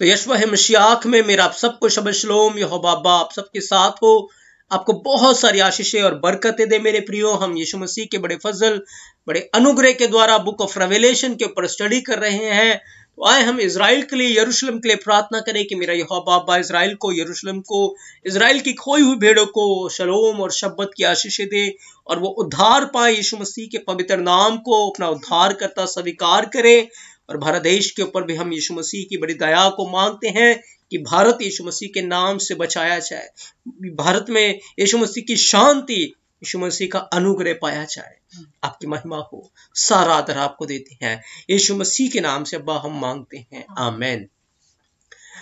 तो यशवा मशियाख में मेरा आप सबको शब शलोम यह बाबा आप सबके साथ हो आपको बहुत सारी आशीषें और बरकतें दे मेरे प्रियो हम यीशु मसीह के बड़े फजल बड़े अनुग्रह के द्वारा बुक ऑफ रेवलेशन के ऊपर स्टडी कर रहे हैं तो आए हम इसराइल के लिए यरूशलेम के लिए प्रार्थना करें कि मेरा यह बाबा इसराइल को यरूशलेम को इसराइल की खोई हुई भेड़ों को शलोम और शब्बत की आशीषें दे और वो उद्धार पाए यीशु मसीह के पवित्र नाम को अपना उद्धार करता स्वीकार करें और भारत देश के ऊपर भी हम यीशु मसीह की बड़ी दया को मांगते हैं कि भारत यीशु मसीह के नाम से बचाया जाए भारत में यीशु मसीह की शांति यीशु मसीह का अनुग्रह पाया जाए आपकी महिमा हो सारा आदर आपको देते हैं यीशु मसीह के नाम से अब्बा हम मांगते हैं आमेन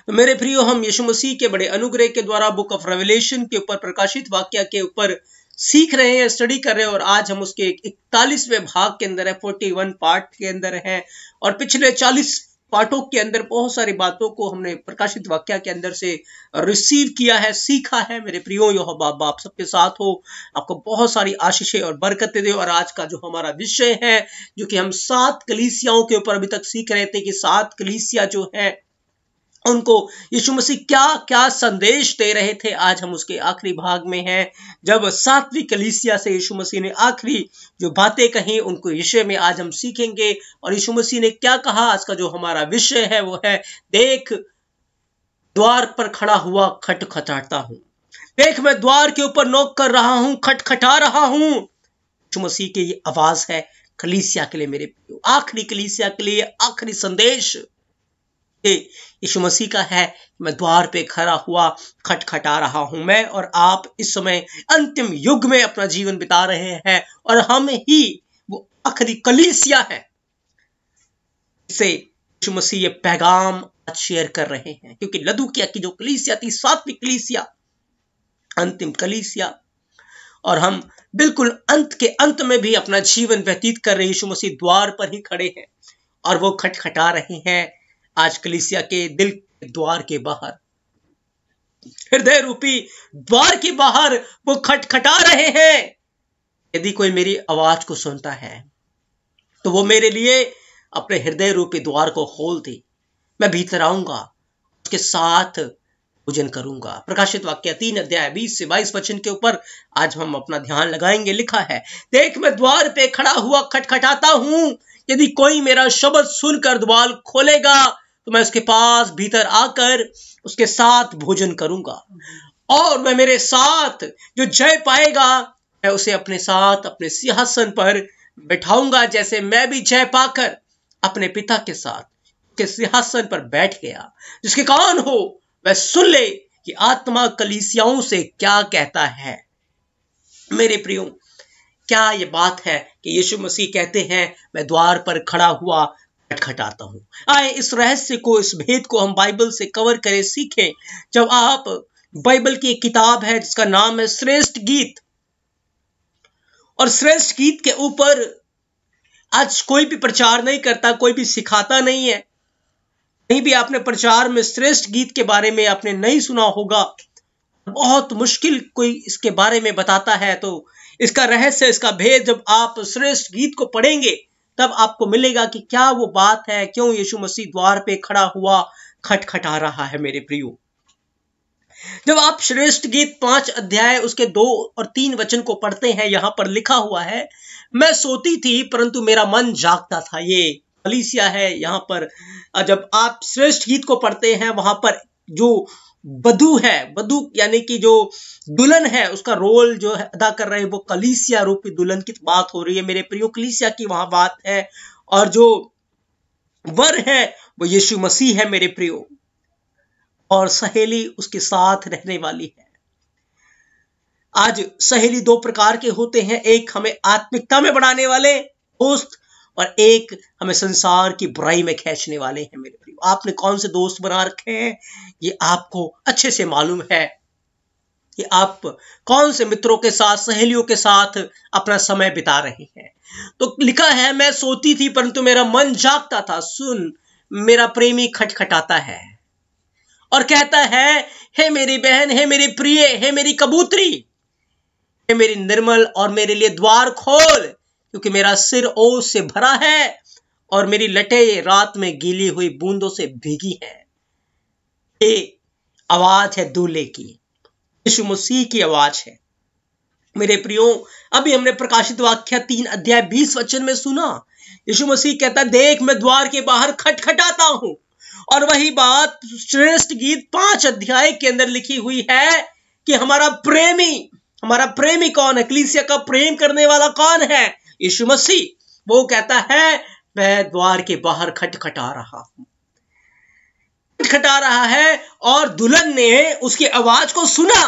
तो मेरे प्रियो हम यीशु मसीह के बड़े अनुग्रह के द्वारा बुक ऑफ रेवलेशन के ऊपर प्रकाशित वाक्य के ऊपर सीख रहे हैं स्टडी कर रहे हैं और आज हम उसके इकतालीसवें भाग के अंदर है फोर्टी वन पार्ट के अंदर है और पिछले चालीस पाठों के अंदर बहुत सारी बातों को हमने प्रकाशित वाक्य के अंदर से रिसीव किया है सीखा है मेरे प्रियो यो बाप बाप सबके साथ हो आपको बहुत सारी आशीषें और बरकतें दे और आज का जो हमारा विषय है जो कि हम सात कलीसियाओं के ऊपर अभी तक सीख रहे थे कि सात कलीसिया जो है उनको यीशु मसीह क्या क्या संदेश दे रहे थे आज हम उसके आखिरी भाग में हैं जब सातवीं कलीसिया से यीशु मसीह ने आखिरी जो बातें कही उनको विषय में आज हम सीखेंगे और यीशु मसीह ने क्या कहा आज का जो हमारा विषय है वो है देख द्वार पर खड़ा हुआ खटखटाता हूं देख मैं द्वार के ऊपर नोक कर रहा हूं खटखटा रहा हूं यीशु मसीह की ये आवाज है कलीसिया के लिए मेरे आखिरी कलीसिया के लिए आखिरी संदेश यीशु मसीह का है मैं द्वार पे खड़ा हुआ खटखटा रहा हूं मैं और आप इस समय अंतिम युग में अपना जीवन बिता रहे हैं और हम ही वो आखिरी कलीसिया है इसे यीशु मसीह ये पैगाम शेयर कर रहे हैं क्योंकि किया की जो कलीसिया थी सातवीं कलीसिया अंतिम कलीसिया और हम बिल्कुल अंत के अंत में भी अपना जीवन व्यतीत कर रहे यीशु मसीह द्वार पर ही खड़े हैं और वो खटखटा रहे हैं आज कलिसिया के दिल के द्वार के बाहर हृदय रूपी द्वार के बाहर वो खटखटा रहे हैं यदि कोई मेरी आवाज को सुनता है तो वो मेरे लिए अपने हृदय रूपी द्वार को खोल दे मैं भीतर आऊंगा उसके साथ पूजन करूंगा प्रकाशित वाक्य तीन अध्याय बीस से बाईस वचन के ऊपर आज हम अपना ध्यान लगाएंगे लिखा है देख मैं द्वार पे खड़ा हुआ खटखटाता हूं यदि कोई मेरा शब्द सुनकर द्वार खोलेगा तो मैं उसके पास भीतर आकर उसके साथ भोजन करूंगा और मैं मेरे साथ जो जय पाएगा मैं उसे अपने साथ अपने सिंहासन पर बैठाऊंगा जैसे मैं भी जय पाकर अपने पिता के साथ के सिंहासन पर बैठ गया जिसके कान हो वह सुन ले कि आत्मा कलीसियाओं से क्या कहता है मेरे प्रियो क्या ये बात है कि यीशु मसीह कहते हैं मैं द्वार पर खड़ा हुआ खटखटाता हूं आए इस रहस्य को इस भेद को हम बाइबल से कवर करें सीखें जब आप बाइबल की एक किताब है जिसका नाम है श्रेष्ठ गीत और श्रेष्ठ गीत के ऊपर आज कोई भी प्रचार नहीं करता कोई भी सिखाता नहीं है कहीं भी आपने प्रचार में श्रेष्ठ गीत के बारे में आपने नहीं सुना होगा बहुत मुश्किल कोई इसके बारे में बताता है तो इसका रहस्य इसका भेद जब आप श्रेष्ठ गीत को पढ़ेंगे तब आपको मिलेगा कि क्या वो बात है क्यों यीशु मसीह द्वार पे खड़ा हुआ खटखटा रहा है मेरे प्रियो जब आप श्रेष्ठ गीत पांच अध्याय उसके दो और तीन वचन को पढ़ते हैं यहां पर लिखा हुआ है मैं सोती थी परंतु मेरा मन जागता था ये अलीसिया है यहाँ पर जब आप श्रेष्ठ गीत को पढ़ते हैं वहां पर जो बधु है बधु यानी कि जो दुल्हन है उसका रोल जो है अदा कर रहे हैं वो कलीसिया रूपी दुल्हन की बात हो रही है मेरे प्रियो कलीसिया की वहां बात है और जो वर है वो यीशु मसीह है मेरे प्रियो और सहेली उसके साथ रहने वाली है आज सहेली दो प्रकार के होते हैं एक हमें आत्मिकता में बढ़ाने वाले दोस्त और एक हमें संसार की बुराई में खींचने वाले हैं मेरे प्रियो आपने कौन से दोस्त बना रखे हैं ये आपको अच्छे से मालूम है कि आप कौन से मित्रों के साथ सहेलियों के साथ अपना समय बिता रहे हैं तो लिखा है मैं सोती थी परंतु मेरा मन जागता था सुन मेरा प्रेमी खटखटाता है और कहता है हे मेरी बहन हे मेरी प्रिय हे मेरी कबूतरी हे मेरी निर्मल और मेरे लिए द्वार खोल क्योंकि मेरा सिर ओस से भरा है और मेरी लटे रात में गीली हुई बूंदों से भीगी है ये आवाज है दूल्हे की यीशु मसीह की आवाज है मेरे प्रियो अभी हमने प्रकाशित वाक्य तीन अध्याय बीस वचन में सुना यीशु मसीह कहता है देख मैं द्वार के बाहर खटखटाता हूं और वही बात श्रेष्ठ गीत पांच अध्याय के अंदर लिखी हुई है कि हमारा प्रेमी हमारा प्रेमी कौन है क्लीसिया का प्रेम करने वाला कौन है यीशु मसीह वो कहता है मैं द्वार के बाहर खटखटा रहा हूं खटखटा रहा है और दुल्हन ने उसकी आवाज को सुना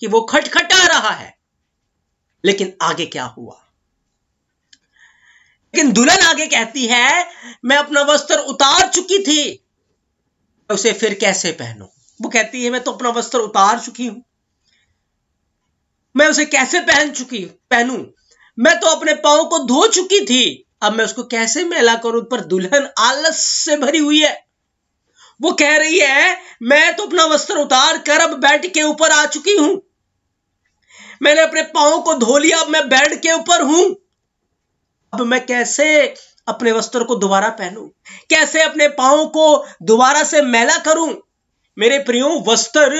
कि वो खटखटा रहा है लेकिन आगे क्या हुआ लेकिन दुल्हन आगे कहती है मैं अपना वस्त्र उतार चुकी थी उसे फिर कैसे पहनू वो कहती है मैं तो अपना वस्त्र उतार चुकी हूं मैं उसे कैसे पहन चुकी पहनू मैं तो अपने पाओ को धो चुकी थी अब मैं उसको कैसे मेला करूं पर दुल्हन आलस से भरी हुई है वो कह रही है मैं तो अपना वस्त्र उतार कर अब बेड के ऊपर आ चुकी हूं मैंने अपने पाओ को धो लिया अब मैं बेड के ऊपर हूं अब मैं कैसे अपने वस्त्र को दोबारा पहनूं कैसे अपने पाओ को दोबारा से मैला करूं मेरे प्रियो वस्त्र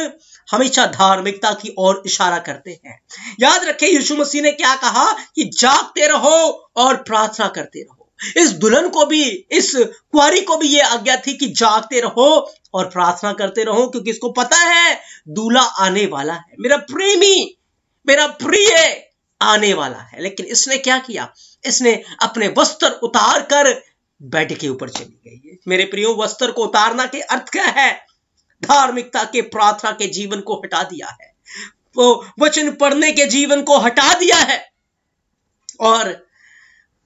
हमेशा धार्मिकता की ओर इशारा करते हैं याद रखें यीशु मसीह ने क्या कहा कि जागते रहो और प्रार्थना करते रहो इस दुल्हन को भी इस कुआरी को भी यह आज्ञा थी कि जागते रहो और प्रार्थना करते रहो क्योंकि इसको पता है दूल्हा आने वाला है मेरा प्रेमी मेरा प्रिय आने वाला है लेकिन इसने क्या किया इसने अपने वस्त्र उतार कर बेड के ऊपर चली गई है मेरे प्रियो वस्त्र को उतारना के अर्थ क्या है धार्मिकता के प्रार्थना के जीवन को हटा दिया है वो वचन पढ़ने के जीवन को हटा दिया है और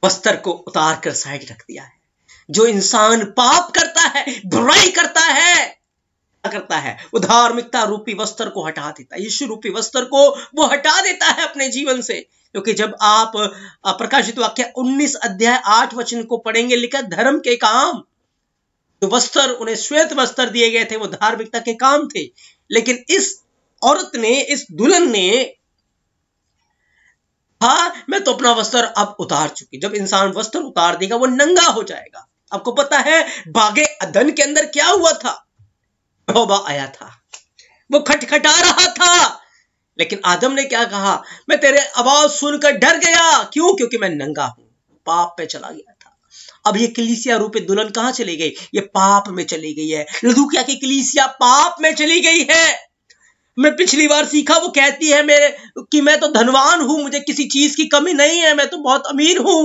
वस्त्र को उतार कर साइड रख दिया है जो इंसान पाप करता है बुराई करता है करता है वो धार्मिकता रूपी वस्त्र को हटा देता है यीशु रूपी वस्त्र को वो हटा देता है अपने जीवन से क्योंकि जब आप प्रकाशित वाक्य 19 अध्याय 8 वचन को पढ़ेंगे लिखा धर्म के काम जो वस्त्र उन्हें श्वेत वस्त्र दिए गए थे वो धार्मिकता के काम थे लेकिन इस औरत ने इस दुल्हन ने हा मैं तो अपना वस्त्र अब उतार चुकी जब इंसान वस्त्र उतार देगा वो नंगा हो जाएगा आपको पता है बागे अदन के अंदर क्या हुआ था तौबा आया था वो खटखटा रहा था लेकिन आदम ने क्या कहा मैं तेरे आवाज सुनकर डर गया क्यों क्योंकि मैं नंगा हूं पाप पे चला गया अब ये कलिसिया रूपे दुल्हन कहां चली गई ये पाप में चली गई है लदुकिया की कलिसिया पाप में चली गई है मैं पिछली बार सीखा वो कहती है मेरे कि मैं तो धनवान हूं मुझे किसी चीज की कमी नहीं है मैं तो बहुत अमीर हूं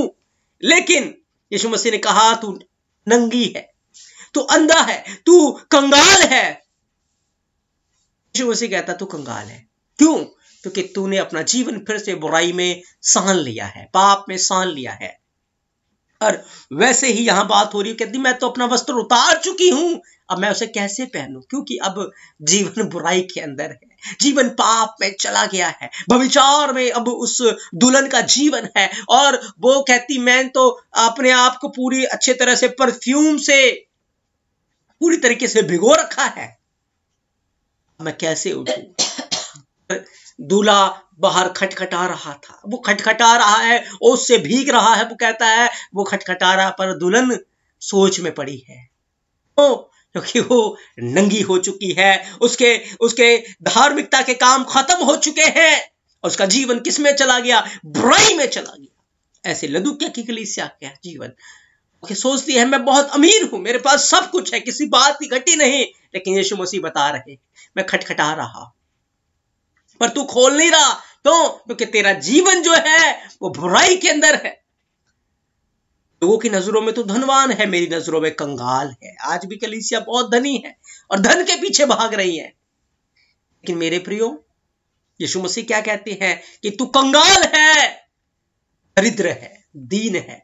लेकिन यीशु मसीह ने कहा तू नंगी है तू अंधा है तू कंगाल है यीशु मसीह कहता तू कंगाल है क्यों क्योंकि तूने अपना जीवन फिर से बुराई में सान लिया है पाप में सान लिया है पर वैसे ही यहां बात हो रही है कहती मैं तो अपना वस्त्र उतार चुकी हूं अब मैं उसे कैसे पहनूं क्योंकि अब जीवन बुराई के अंदर है जीवन पाप में चला गया है भविचार में अब उस दुल्हन का जीवन है और वो कहती मैं तो अपने आप को पूरी अच्छे तरह से परफ्यूम से पूरी तरीके से भिगो रखा है मैं कैसे उठू दूल्हा बाहर खटखटा रहा था वो खटखटा रहा है ओस भीग रहा है वो कहता है वो खटखटा रहा पर दुल्हन सोच में पड़ी है तो क्योंकि वो नंगी हो चुकी है उसके उसके धार्मिकता के काम खत्म हो चुके हैं उसका जीवन किसमें चला गया बुराई में चला गया ऐसे लदुक्या की कलीसिया क्या जीवन कि सोचती है मैं बहुत अमीर हूं मेरे पास सब कुछ है किसी बात की घटी नहीं लेकिन यीशु मसीह बता रहे मैं खटखटा रहा पर तू खोल नहीं रहा क्यों तो, क्योंकि तेरा जीवन जो है वो बुराई के अंदर है लोगों की नजरों में तो धनवान है मेरी नजरों में कंगाल है आज भी कलीसिया बहुत धनी है और धन के पीछे भाग रही है लेकिन मेरे प्रियो यीशु मसीह क्या कहते हैं कि तू कंगाल है दरिद्र है दीन है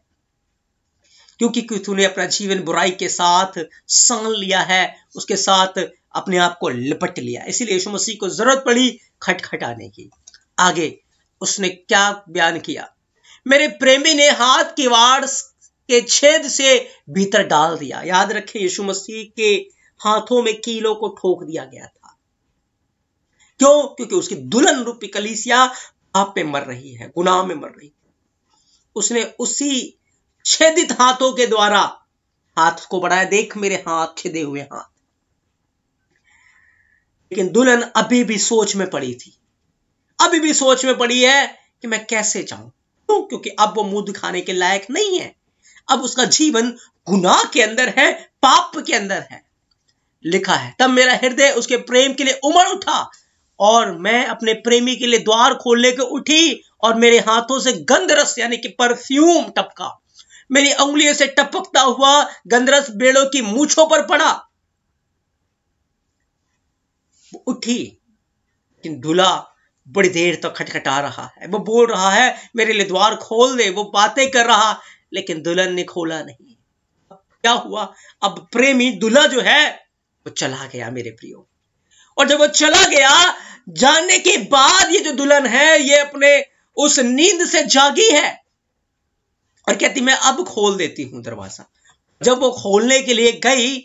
क्योंकि तूने अपना जीवन बुराई के साथ सान लिया है उसके साथ अपने आप को लिपट लिया इसीलिए यीशु मसीह को जरूरत पड़ी खटखटाने की आगे उसने क्या बयान किया मेरे प्रेमी ने हाथ की वाड़ के छेद से भीतर डाल दिया याद रखे यीशु मसीह के हाथों में कीलों को ठोक दिया गया था क्यों क्योंकि उसकी दुल्हन रूपी कलीसिया पाप में मर रही है गुनाह में मर रही है उसने उसी छेदित हाथों के द्वारा हाथ को बढ़ाया देख मेरे हाथ छेदे हुए हाथ लेकिन दुल्हन अभी भी सोच में पड़ी थी अभी भी सोच में पड़ी है कि मैं कैसे जाऊं क्यों क्योंकि अब वो मुंह दिखाने के लायक नहीं है अब उसका जीवन गुनाह के अंदर है पाप के अंदर है लिखा है तब मेरा हृदय उसके प्रेम के लिए उमड़ उठा और मैं अपने प्रेमी के लिए द्वार खोलने के उठी और मेरे हाथों से गंधरस यानी कि परफ्यूम टपका मेरी उंगलियों से टपकता हुआ गंधरस बेड़ों की मूछों पर पड़ा उठी लेकिन दूल्हा बड़ी देर तक तो खटखटा रहा है वो बोल रहा है मेरे लिए द्वार खोल दे वो बातें कर रहा लेकिन दुल्हन ने खोला नहीं क्या हुआ अब प्रेमी दूल्हा जो है वो चला गया मेरे प्रियो और जब वो चला गया जाने के बाद ये जो दुल्हन है ये अपने उस नींद से जागी है और कहती मैं अब खोल देती हूं दरवाजा जब वो खोलने के लिए गई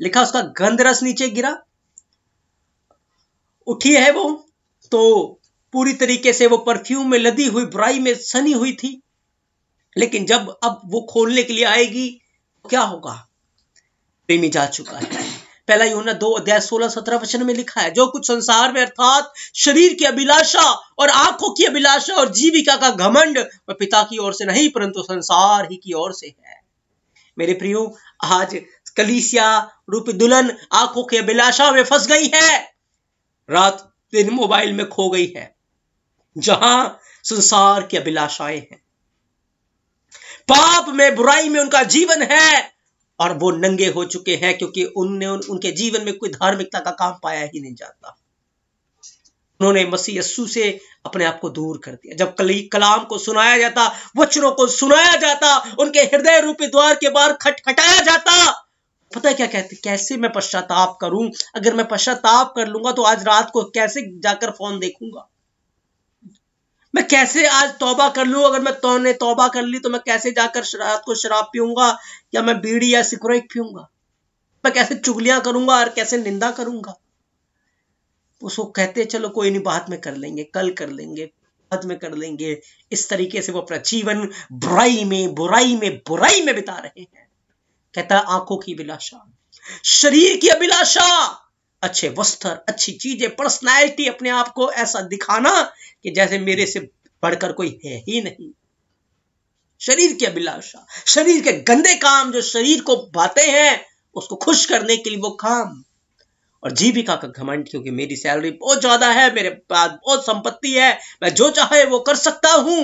लिखा उसका गंधरस नीचे गिरा उठी है वो तो पूरी तरीके से वो परफ्यूम में लदी हुई बुराई में सनी हुई थी लेकिन जब अब वो खोलने के लिए आएगी क्या होगा प्रेमी जा चुका है पहला यूना दो अध्याय सोलह सत्रह वचन में लिखा है जो कुछ संसार में अर्थात शरीर की अभिलाषा और आंखों की अभिलाषा और जीविका का घमंड पिता की ओर से नहीं परंतु संसार ही की ओर से है मेरे प्रियो आज कलीसिया रूपी दुल्हन आंखों की अभिलाषा में फंस गई है रात दिन मोबाइल में खो गई है जहां संसार की अभिलाषाएं हैं पाप में बुराई में उनका जीवन है और वो नंगे हो चुके हैं क्योंकि उनने उन, उनके जीवन में कोई धार्मिकता का काम पाया ही नहीं जाता उन्होंने मसीह यस्सु से अपने आप को दूर कर दिया जब कली, कलाम को सुनाया जाता वचनों को सुनाया जाता उनके हृदय रूपी द्वार के बाहर खटखटाया जाता पता है क्या कहते कैसे मैं पश्चाताप करूं अगर मैं पश्चाताप कर लूंगा तो आज रात को कैसे जाकर फोन देखूंगा मैं कैसे आज तौबा कर लू अगर मैं तोने तौबा कर ली तो मैं कैसे जाकर रात को शराब पीऊंगा या मैं बीड़ी या सिगरेट पीऊंगा मैं कैसे चुगलियां करूंगा और कैसे निंदा करूंगा उसको कहते चलो कोई नहीं बात में कर लेंगे कल कर लेंगे बाद में कर लेंगे इस तरीके से वो अपना जीवन बुराई में बुराई में बुराई में बिता रहे हैं कहता है आंखों की अभिलाषा शरीर की अभिलाषा अच्छे वस्त्र अच्छी चीजें पर्सनैलिटी अपने आप को ऐसा दिखाना कि जैसे मेरे से बढ़कर कोई है ही नहीं शरीर की अभिलाषा शरीर के गंदे काम जो शरीर को भाते हैं उसको खुश करने के लिए वो काम और जीविका का घमंड क्योंकि मेरी सैलरी बहुत ज्यादा है मेरे पास बहुत संपत्ति है मैं जो चाहे वो कर सकता हूं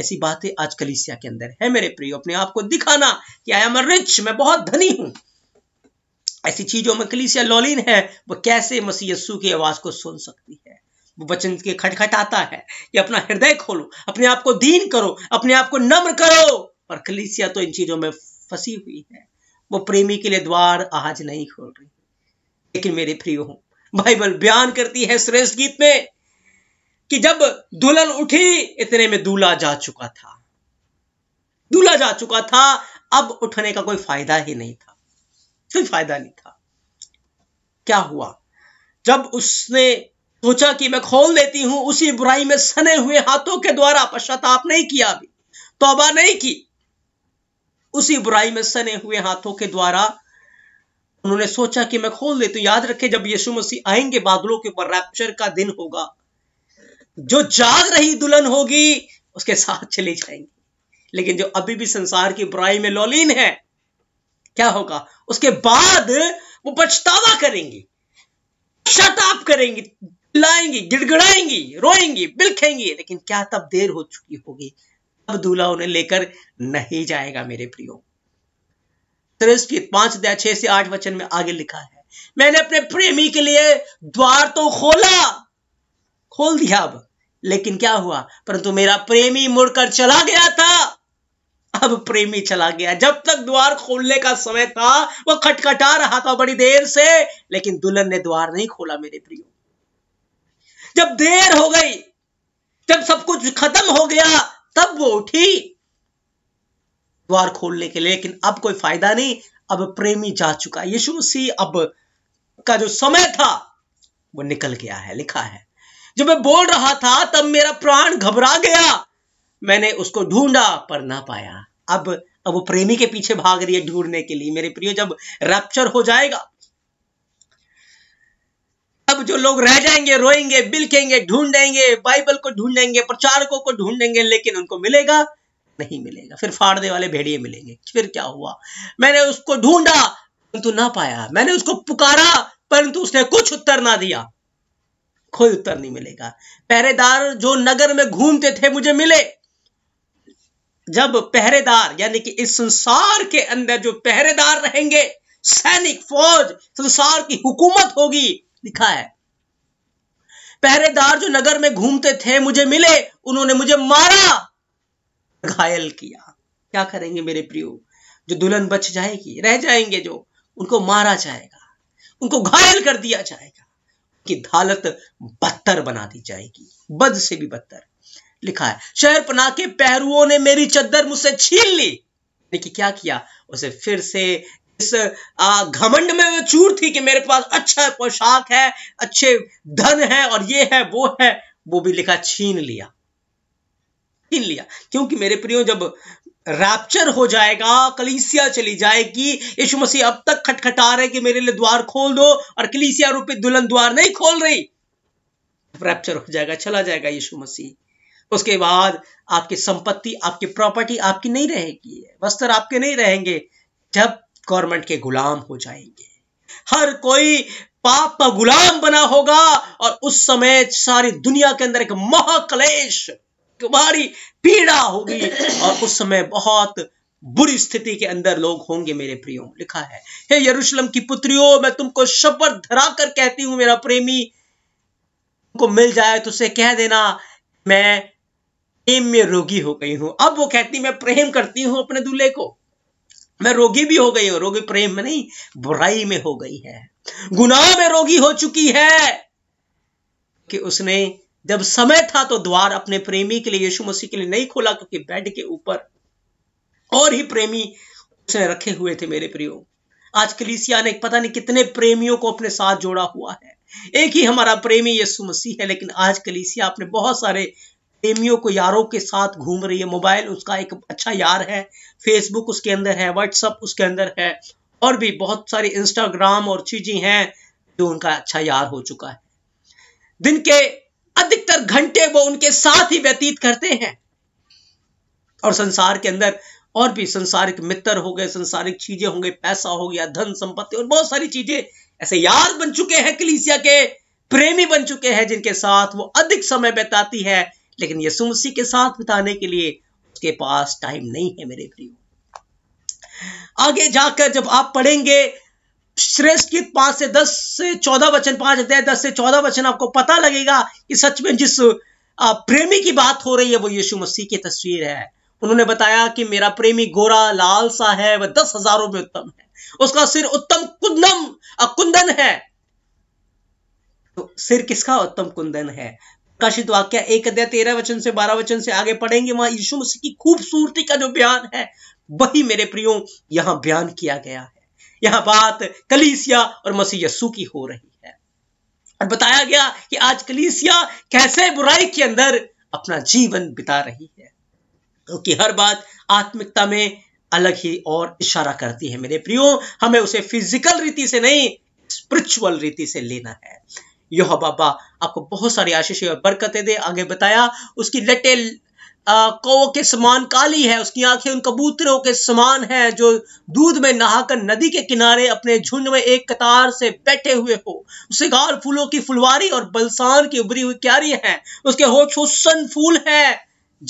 ऐसी बातें आज कलिसिया के अंदर है मेरे प्रियो अपने आप को दिखाना कि आई एम रिच मैं बहुत धनी हूं ऐसी चीजों में कलिसिया लॉलिन है वो कैसे मसीह यस्सू की आवाज को सुन सकती है वो वचन के खटखटाता है कि अपना हृदय खोलो अपने आप को दीन करो अपने आप को नम्र करो पर कलिसिया तो इन चीजों में फंसी हुई है वो प्रेमी के लिए द्वार आज नहीं खोल रही लेकिन मेरे प्रियो हूं बाइबल बयान करती है श्रेष्ठ गीत में कि जब दुल्हन उठी इतने में दूल्हा जा चुका था दूल्हा जा चुका था अब उठने का कोई फायदा ही नहीं था कोई फायदा नहीं था क्या हुआ जब उसने सोचा कि मैं खोल देती हूं उसी बुराई में सने हुए हाथों के द्वारा पश्चाताप नहीं किया अभी तोबा नहीं की उसी बुराई में सने हुए हाथों के द्वारा उन्होंने सोचा कि मैं खोल देती हूं याद रखे जब यीशु मसीह आएंगे बादलों के ऊपर रैप्चर का दिन होगा जो जाग रही दुल्हन होगी उसके साथ चली जाएंगी लेकिन जो अभी भी संसार की बुराई में लोलीन है क्या होगा उसके बाद वो पछतावा करेंगी शताब करेंगी लाएंगी गिड़गड़ाएंगी रोएंगी बिलखेंगी लेकिन क्या तब देर हो चुकी होगी अब दूल्हा उन्हें लेकर नहीं जाएगा मेरे प्रियो सृष्टि पांच दया छह से आठ वचन में आगे लिखा है मैंने अपने प्रेमी के लिए द्वार तो खोला खोल दिया अब लेकिन क्या हुआ परंतु मेरा प्रेमी मुड़कर चला गया था अब प्रेमी चला गया जब तक द्वार खोलने का समय था वो खटखटा रहा था बड़ी देर से लेकिन दुल्हन ने द्वार नहीं खोला मेरे प्रियो जब देर हो गई जब सब कुछ खत्म हो गया तब वो उठी द्वार खोलने के लिए लेकिन अब कोई फायदा नहीं अब प्रेमी जा चुका यीशु मसीह अब का जो समय था वो निकल गया है लिखा है जब मैं बोल रहा था तब मेरा प्राण घबरा गया मैंने उसको ढूंढा पर ना पाया अब अब वो प्रेमी के पीछे भाग रही है ढूंढने के लिए मेरे प्रियो जब रैप्चर हो जाएगा अब जो लोग रह जाएंगे रोएंगे बिलकेंगे ढूंढेंगे बाइबल को ढूंढेंगे प्रचारकों को ढूंढेंगे लेकिन उनको मिलेगा नहीं मिलेगा फिर फाड़ने वाले भेड़िए मिलेंगे फिर क्या हुआ मैंने उसको ढूंढा परंतु ना पाया मैंने उसको पुकारा परंतु उसने कुछ उत्तर ना दिया कोई उत्तर नहीं मिलेगा पहरेदार जो नगर में घूमते थे मुझे मिले जब पहरेदार यानी कि इस संसार के अंदर जो पहरेदार रहेंगे सैनिक फौज संसार की हुकूमत होगी लिखा है पहरेदार जो नगर में घूमते थे मुझे मिले उन्होंने मुझे मारा घायल किया क्या करेंगे मेरे प्रियो जो दुल्हन बच जाएगी रह जाएंगे जो उनको मारा जाएगा उनको घायल कर दिया जाएगा की हालत बदतर बना दी जाएगी बद से भी बदतर लिखा है शहर पना के पहरुओं ने मेरी चद्दर मुझसे छीन ली देखिए क्या किया उसे फिर से इस घमंड में चूर थी कि मेरे पास अच्छा पोशाक है अच्छे धन है और ये है वो है वो भी लिखा छीन लिया छीन लिया क्योंकि मेरे प्रियो जब रैप्चर हो जाएगा कलीसिया चली जाएगी यीशु मसीह अब तक खटखटा रहे कि मेरे लिए द्वार खोल दो और कलीसिया रूपी दुल्हन द्वार नहीं खोल रही रैप्चर हो जाएगा चला जाएगा यीशु मसीह उसके बाद आपकी संपत्ति आपकी प्रॉपर्टी आपकी नहीं रहेगी वस्त्र आपके नहीं रहेंगे जब गवर्नमेंट के गुलाम हो जाएंगे हर कोई पाप का गुलाम बना होगा और उस समय सारी दुनिया के अंदर एक महाकलेश तुम्हारी पीड़ा होगी और उस समय बहुत बुरी स्थिति के अंदर लोग होंगे मेरे प्रियो लिखा है हे यरूशलेम की पुत्रियों मैं तुमको शपथ धरा कर कहती हूं मेरा प्रेमी को मिल जाए तो उसे कह देना मैं प्रेम में रोगी हो गई हूं अब वो कहती मैं प्रेम करती हूं अपने दूल्हे को मैं रोगी भी हो गई हूं रोगी प्रेम में नहीं बुराई में हो गई है गुनाह में रोगी हो चुकी है कि उसने जब समय था तो द्वार अपने प्रेमी के लिए यीशु मसीह के लिए नहीं खोला क्योंकि बेड के ऊपर और ही प्रेमी उसने रखे हुए थे मेरे प्रियो आज कलीसिया ने पता नहीं कितने प्रेमियों को अपने साथ जोड़ा हुआ है एक ही हमारा प्रेमी यीशु मसीह है लेकिन आज कलीसिया अपने बहुत सारे प्रेमियों को यारों के साथ घूम रही है मोबाइल उसका एक अच्छा यार है फेसबुक उसके अंदर है व्हाट्सअप उसके अंदर है और भी बहुत सारे इंस्टाग्राम और चीजें हैं जो उनका अच्छा यार हो चुका है दिन के अधिकतर घंटे वो उनके साथ ही व्यतीत करते हैं और संसार के अंदर और भी संसारिक मित्र हो गए संसारिक चीजें होंगे पैसा हो गया धन संपत्ति और बहुत सारी चीजें ऐसे यार बन चुके हैं कलीसिया के प्रेमी बन चुके हैं जिनके साथ वो अधिक समय बिताती है लेकिन यसु मसीह के साथ बिताने के लिए उसके पास टाइम नहीं है मेरे प्रियो आगे जाकर जब आप पढ़ेंगे श्रेष्ठ गीत पांच से दस से चौदह वचन पांच अध्याय दस से चौदह वचन आपको पता लगेगा कि सच में जिस प्रेमी की बात हो रही है वो यीशु मसीह की तस्वीर है उन्होंने बताया कि मेरा प्रेमी गोरा लाल सा है वह दस हजारों में उत्तम है उसका सिर उत्तम कुंदम कुंदन है तो सिर किसका उत्तम कुंदन है प्रकाशित वाक्य एक अध्याय तेरह वचन से बारह वचन से आगे पढ़ेंगे वहां यीशु मसीह की खूबसूरती का जो बयान है वही मेरे प्रियो यहां बयान किया गया है यहां बात कलीसिया और मसीह यस्सू की हो रही है और बताया गया कि आज कलीसिया कैसे बुराई के अंदर अपना जीवन बिता रही है क्योंकि तो हर बात आत्मिकता में अलग ही और इशारा करती है मेरे प्रियो हमें उसे फिजिकल रीति से नहीं स्पिरिचुअल रीति से लेना है यह बाबा आपको बहुत सारी आशीष और बरकतें दे आगे बताया उसकी लटे कौ के समान काली है उसकी आंखें उन कबूतरों के समान है जो दूध में नहाकर नदी के किनारे अपने झुंड में एक कतार से बैठे हुए हो उसके गाल फूलों की फुलवारी और बलसान की उभरी हुई क्यारी है उसके हो हुसन फूल है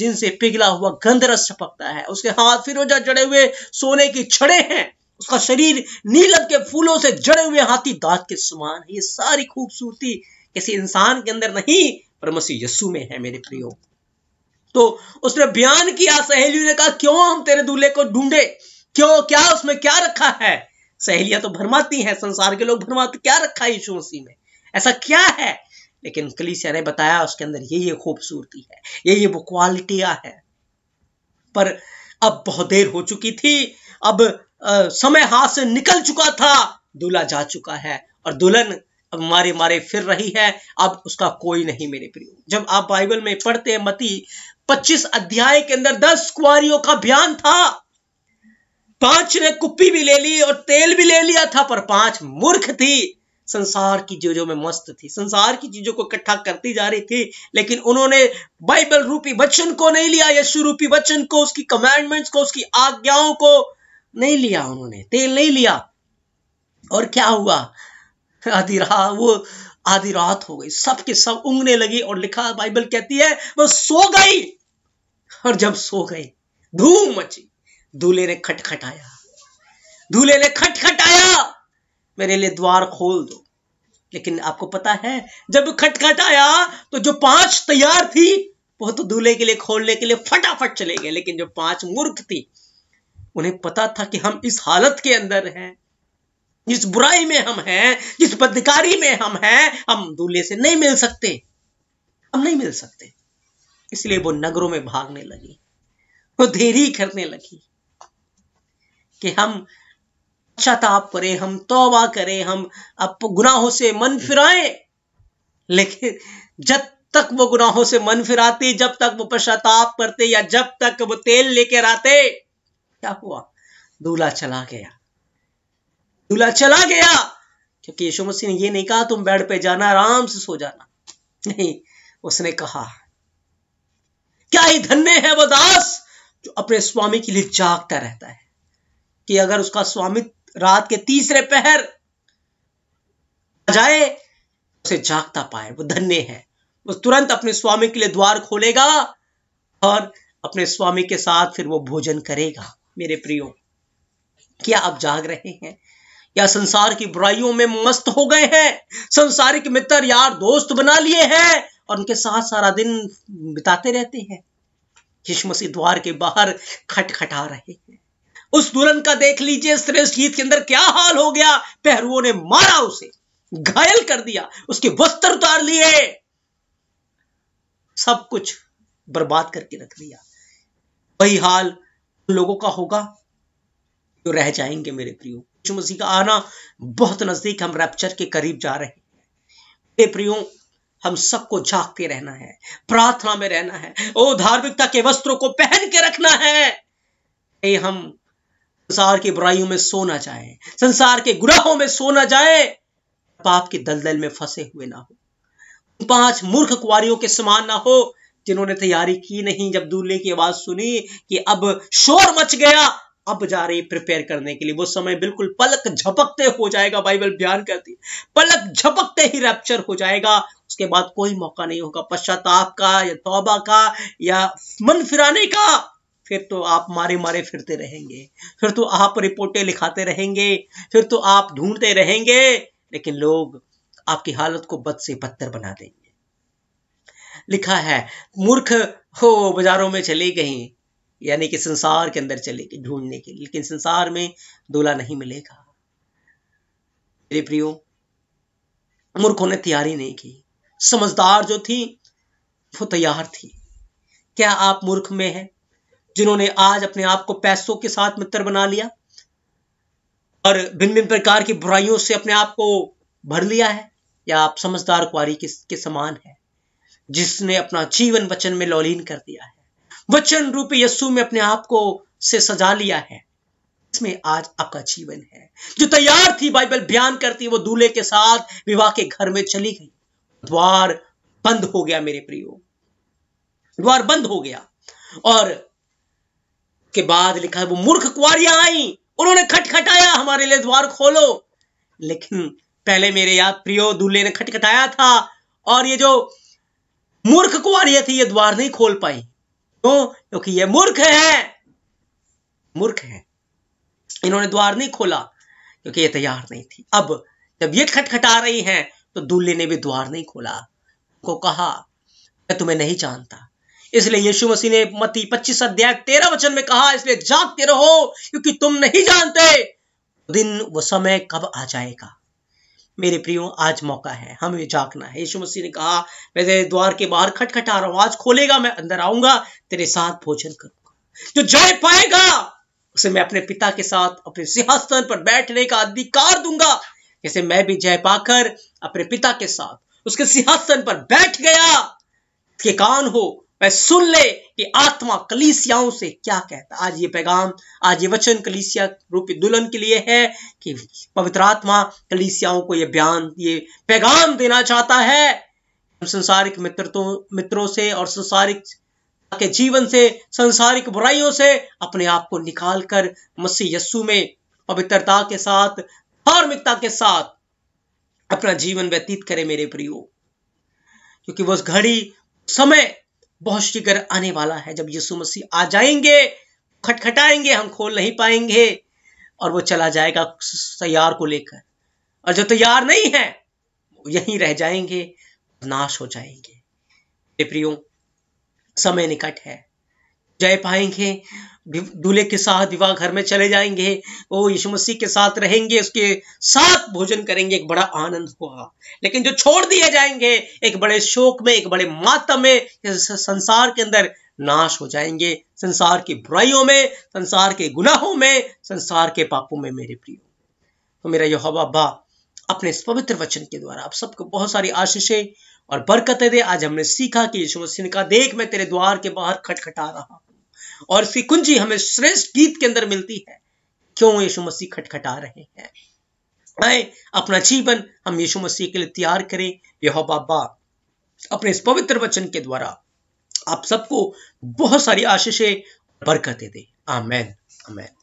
जिनसे पिघला हुआ गंधरस छपकता है उसके हाथ फिरोजा जड़े हुए सोने की छड़े हैं उसका शरीर नीलम के फूलों से जड़े हुए हाथी दांत के समान है ये सारी खूबसूरती किसी इंसान के अंदर नहीं पर मसीह यस्सु में है मेरे प्रियो तो उसने बयान किया सहेलियों ने कहा क्यों हम तेरे दूल्हे को ढूंढे क्यों क्या उसमें क्या रखा है सहेलियां तो भरमाती हैं संसार के लोग भरमाते क्या रखा है यीशु मसीह में ऐसा क्या है लेकिन कलीसिया ने बताया उसके अंदर ये ये खूबसूरती है ये ये वो क्वालिटियां हैं पर अब बहुत देर हो चुकी थी अब आ, समय हाथ से निकल चुका था दूल्हा जा चुका है और दुल्हन मारे मारे फिर रही है अब उसका कोई नहीं मेरे प्रियो जब आप बाइबल में पढ़ते हैं मती 25 अध्याय के अंदर 10 कुआरियों का बयान था पांच ने कुप्पी भी ले ली और तेल भी ले लिया था पर पांच मूर्ख थी संसार की चीजों में मस्त थी संसार की चीजों को इकट्ठा करती जा रही थी लेकिन उन्होंने बाइबल रूपी वचन को नहीं लिया यशु रूपी वचन को उसकी कमांडमेंट्स को उसकी आज्ञाओं को नहीं लिया उन्होंने तेल नहीं लिया और क्या हुआ आधी रात वो आधी रात हो गई सब के सब उंगने लगी और लिखा बाइबल कहती है वो सो गई और जब सो गई धूम मची दूल्हे ने खटखटाया दूल्हे ने खटखटाया मेरे लिए द्वार खोल दो लेकिन आपको पता है जब खटखटाया तो जो पांच तैयार थी वो तो दूल्हे के लिए खोलने के लिए फटाफट चले गए लेकिन जो पांच मूर्ख थी उन्हें पता था कि हम इस हालत के अंदर हैं जिस बुराई में हम हैं जिस बदकारी में हम हैं हम दूल्हे से नहीं मिल सकते हम नहीं मिल सकते इसलिए वो नगरों में भागने लगी वो देरी करने लगी कि हम पश्चाताप करें हम तौबा करें हम अब गुनाहों से मन फिराएं लेकिन जब तक वो गुनाहों से मन फिराती जब तक वो पश्चाताप करते या जब तक वो तेल लेकर आते क्या हुआ दूल्हा चला गया दूल्हा चला गया क्योंकि यीशु मसीह ने यह नहीं कहा तुम बेड पे जाना आराम से सो जाना नहीं उसने कहा क्या ही धन्य है वो दास जो अपने स्वामी के लिए जागता रहता है कि अगर उसका स्वामी रात के तीसरे पहर जाए उसे जागता पाए वो धन्य है वो तुरंत अपने स्वामी के लिए द्वार खोलेगा और अपने स्वामी के साथ फिर वो भोजन करेगा मेरे प्रियो क्या आप जाग रहे हैं या संसार की बुराइयों में मस्त हो गए हैं संसारिक मित्र यार दोस्त बना लिए हैं और उनके साथ सारा दिन बिताते रहते हैं यीशु मसीह द्वार के बाहर खटखटा रहे हैं उस दुल्हन का देख लीजिए श्रेष्ठ गीत के अंदर क्या हाल हो गया पहरुओं ने मारा उसे घायल कर दिया उसके वस्त्र उतार लिए सब कुछ बर्बाद करके रख दिया वही हाल उन लोगों का होगा जो रह जाएंगे मेरे प्रियो यीशु मसीह का आना बहुत नज़दीक हम रैप्चर के करीब जा रहे हैं प्रियो हम सबको जागते रहना है प्रार्थना में रहना है ओ धार्मिकता के वस्त्रों को पहन के रखना है ए हम संसार की बुराइयों में सोना जाए संसार के गुनाहों में सोना जाए पाप के दलदल में फंसे हुए ना हो पांच मूर्ख कुआरियों के समान ना हो जिन्होंने तैयारी की नहीं जब दूल्हे की आवाज सुनी कि अब शोर मच गया अब जा रही प्रिपेयर करने के लिए वो समय बिल्कुल पलक झपकते हो जाएगा बाइबल बयान करती पलक झपकते ही रैप्चर हो जाएगा उसके बाद कोई मौका नहीं होगा पश्चाताप का या तौबा का या मन फिराने का फिर तो आप मारे मारे फिरते रहेंगे फिर तो आप रिपोर्टें लिखाते रहेंगे फिर तो आप ढूंढते रहेंगे लेकिन लोग आपकी हालत को बद से बदतर बना देंगे लिखा है मूर्ख हो बाजारों में चली गई यानी कि संसार के अंदर चले ढूंढने के लिए लेकिन संसार में दूल्हा नहीं मिलेगा मेरे प्रियो मूर्खों ने तैयारी नहीं की समझदार जो थी वो तैयार थी क्या आप मूर्ख में हैं जिन्होंने आज अपने आप को पैसों के साथ मित्र बना लिया और भिन्न भिन्न प्रकार की बुराइयों से अपने आप को भर लिया है या आप समझदार कुआरी के, के समान है जिसने अपना जीवन वचन में लौलीन कर दिया है वचन रूपी यस्सु में अपने आप को से सजा लिया है इसमें आज आपका जीवन है जो तैयार थी बाइबल बयान करती वो दूल्हे के साथ विवाह के घर में चली गई द्वार बंद हो गया मेरे प्रियो द्वार बंद हो गया और के बाद लिखा है वो मूर्ख कुआरियां आई उन्होंने खटखटाया हमारे लिए द्वार खोलो लेकिन पहले मेरे याद प्रियो दूल्हे ने खटखटाया था और ये जो मूर्ख कुआरिया थी ये द्वार नहीं खोल पाई क्यों क्योंकि ये मूर्ख है मूर्ख है इन्होंने द्वार नहीं खोला क्योंकि ये तैयार नहीं थी अब जब ये खटखटा रही हैं तो दूल्हे ने भी द्वार नहीं खोला को कहा मैं तुम्हें नहीं जानता इसलिए यीशु मसीह ने मती पच्चीस अध्याय तेरह वचन में कहा इसलिए जागते रहो क्योंकि तुम नहीं जानते दिन वो समय कब आ जाएगा मेरे प्रियो आज मौका है हमें जागना है यीशु मसीह ने कहा मैं तेरे द्वार के बाहर खटखटा रहा हूं आज खोलेगा मैं अंदर आऊंगा तेरे साथ भोजन करूंगा जो जय पाएगा उसे मैं अपने पिता के साथ अपने सिंहासन पर बैठने का अधिकार दूंगा जैसे मैं भी जय पाकर अपने पिता के साथ उसके सिंहासन पर बैठ गया के कान हो वह सुन ले कि आत्मा कलीसियाओं से क्या कहता आज ये पैगाम आज ये वचन कलीसिया रूपी दुल्हन के लिए है कि पवित्र आत्मा कलीसियाओं को ये बयान ये पैगाम देना चाहता है संसारिक मित्रतों मित्रों से और संसारिक के जीवन से संसारिक बुराइयों से अपने आप को निकाल कर मसीह यस्सु में पवित्रता के साथ धार्मिकता के साथ अपना जीवन व्यतीत करे मेरे प्रियो क्योंकि वो उस घड़ी समय बहुत शीघ्र आने वाला है जब यीशु मसीह आ जाएंगे खटखटाएंगे हम खोल नहीं पाएंगे और वो चला जाएगा तैयार को लेकर और जो तैयार नहीं है यहीं रह जाएंगे नाश हो जाएंगे प्रियो समय निकट है जय पाएंगे दूल्हे के साथ विवाह घर में चले जाएंगे वो यीशु मसीह के साथ रहेंगे उसके साथ भोजन करेंगे एक बड़ा आनंद हुआ लेकिन जो छोड़ दिए जाएंगे एक बड़े शोक में एक बड़े मातम में संसार के अंदर नाश हो जाएंगे संसार की बुराइयों में संसार के गुनाहों में संसार के पापों में मेरे प्रिय तो मेरा यह बाबा अपने इस पवित्र वचन के द्वारा आप सबको बहुत सारी आशीषें और बरकतें दे आज हमने सीखा कि यीशु मसीह का देख मैं तेरे द्वार के बाहर खटखटा रहा हूं और इसकी कुंजी हमें श्रेष्ठ गीत के अंदर मिलती है क्यों यीशु मसीह खटखटा रहे हैं आए अपना जीवन हम यीशु मसीह के लिए तैयार करें यह बाबा अपने इस पवित्र वचन के द्वारा आप सबको बहुत सारी आशीषें बरकतें दे आमेन आमेन